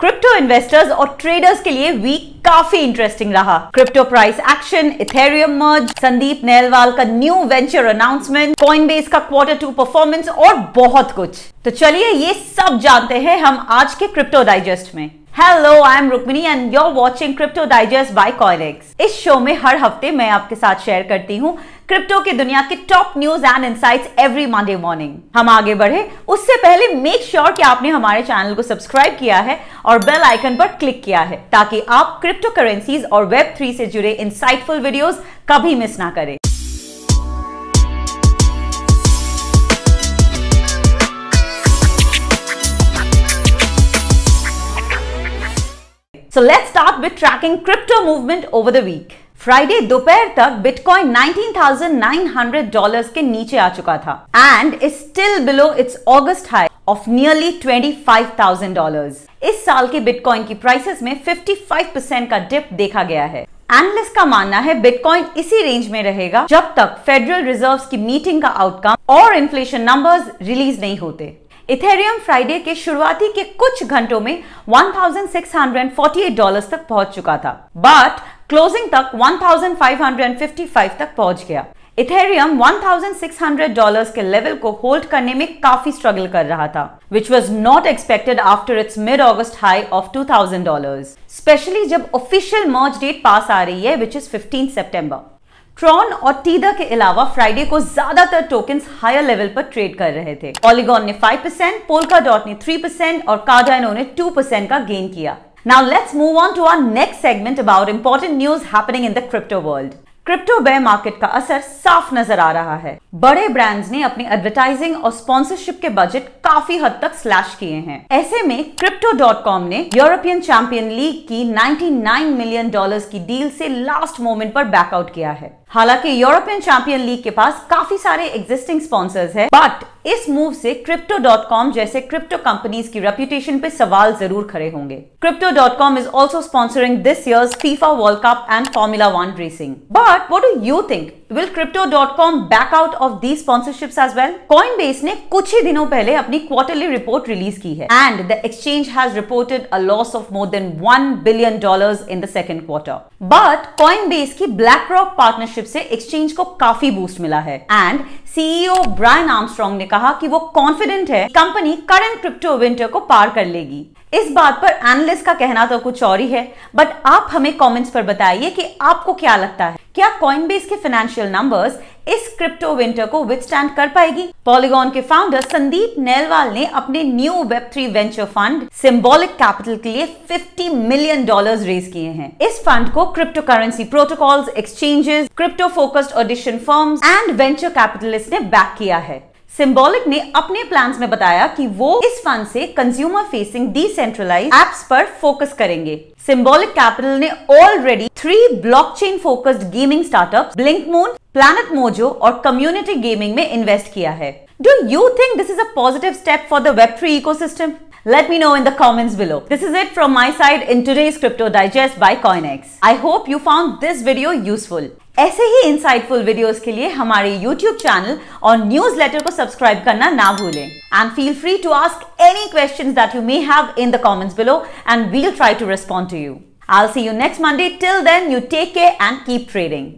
Crypto investors और traders के लिए वीक काफी इंटरेस्टिंग रहा crypto price action ethereum merge Sandeep Nailwal का न्यू वेंचर अनाउंसमेंट कॉइनबेस का क्वार्टर टू परफॉर्मेंस और बहुत कुछ तो चलिए ये सब जानते हैं हम आज के क्रिप्टो डाइजेस्ट में hello I am Rukmini and you are watching crypto digest by कॉलेक्स इस शो में हर हफ्ते मैं आपके साथ शेयर करती हूँ क्रिप्टो की दुनिया के top news and insights every Monday morning हम आगे बढ़े उससे पहले मेक श्योर sure कि आपने हमारे चैनल को सब्सक्राइब किया है और बेल आइकन पर क्लिक किया है ताकि आप क्रिप्टो करेंसीज और वेब थ्री से जुड़े इंसाइटफुल वीडियोस कभी मिस ना करें So let's start with tracking crypto movement over the week. Friday दोपहर तक बिटकॉइन 19,900 डॉलर्स के नीचे आ चुका था and is still below its August high of nearly 25,000 dollars इस साल के बिटकॉइन की प्राइसेस में 55% परसेंट का डिप देखा गया है एनलिस्ट का मानना है बिटकॉइन इसी रेंज में रहेगा जब तक फेडरल रिजर्व की मीटिंग का आउटकम और इन्फ्लेशन नंबर्स रिलीज नहीं होते इथेरियम फ्राइडे के शुरुआती के कुछ घंटों में 1,648 डॉलर्स तक पहुंच चुका था बट क्लोजिंग तक 1555 तक पहुंच गया इथेरियम 1600 डॉलर्स के लेवल को होल्ड करने में काफी स्ट्रगल कर रहा था which was not expected after its mid August high of 2000 dollars specially जब ऑफिशियल मर्ज डेट पास आ रही है which is fifteen September Tron और टीदा के अलावा फ्राइडे को ज्यादातर टोकन हायर लेवल पर ट्रेड कर रहे थे ऑलिगॉन ने 5%, पोलका डॉट ने 3% और कार्डाइनो ने 2% का गेन किया Now let's move on to our next segment about important news happening in the crypto world. Crypto bear market का असर साफ नजर आ रहा है बड़े ब्रांड्स ने अपनी एडवर्टाइजिंग और स्पॉन्सरशिप के बजट काफी हद तक स्लैश किए हैं ऐसे में क्रिप्टो डॉट कॉम ने यूरोपियन चैंपियन लीग की 99 मिलियन डॉलर्स की डील से लास्ट मोमेंट पर बैकआउट किया है हालांकि यूरोपियन चैंपियन लीग के पास काफी सारे एग्जिस्टिंग स्पॉन्सर्स हैं बट इस मूव से crypto.com जैसे क्रिप्टो कंपनीज की रेपुटेशन पे सवाल जरूर खड़े होंगे crypto.com is also sponsoring this year's FIFA world cup and formula one racing but what do you think will crypto.com back out of the sponsorships as well Coinbase ने कुछ ही दिनों पहले अपनी क्वार्टरली रिपोर्ट रिलीज की है and the exchange has reported a loss of more than one billion dollar in the second quarter but बेस की BlackRock partnership से एक्सचेंज को काफी बूस्ट मिला है एंड सीईओ ब्रायन आर्मस्ट्रॉन्ग ने कहा कि वो कॉन्फिडेंट है कंपनी करंट क्रिप्टो विंटर को पार कर लेगी इस बात पर एनालिस्ट का कहना तो कुछ और ही है बट आप हमें कमेंट्स पर बताइए कि आपको क्या लगता है क्या कॉइनबेस के फाइनेंशियल नंबर्स इस क्रिप्टो विंटर को विथस्टैंड कर पाएगी पॉलीगॉन के फाउंडर संदीप नेलवाल ने अपने new web three venture fund symbolic capital के लिए 50 मिलियन डॉलर्स रेज किए हैं इस फंड को cryptocurrency protocols exchanges crypto focused audition form and venture capitalist ने बैक किया है सिंबॉलिक ने अपने प्लान में बताया कि वो इस फंड से कंज्यूमर फेसिंग डिसेंट्रलाइज एप्स पर फोकस करेंगे सिंबॉलिक कैपिटल ने already three blockchain focused gaming startup Blink Moon Planet Mojo और कम्युनिटी गेमिंग में इन्वेस्ट किया है do you think this is a positive step for the web three ecosystem Let me know in the comments below. This is it from my side in today's Crypto Digest by CoinEx. I hope you found this video useful. ऐसे ही insightful videos के लिए हमारे YouTube channel और newsletter को subscribe करना ना भूलें and feel free to ask any questions that you may have in the comments below and we'll try to respond i you I'll see you next Monday. Till then, you take care and keep trading.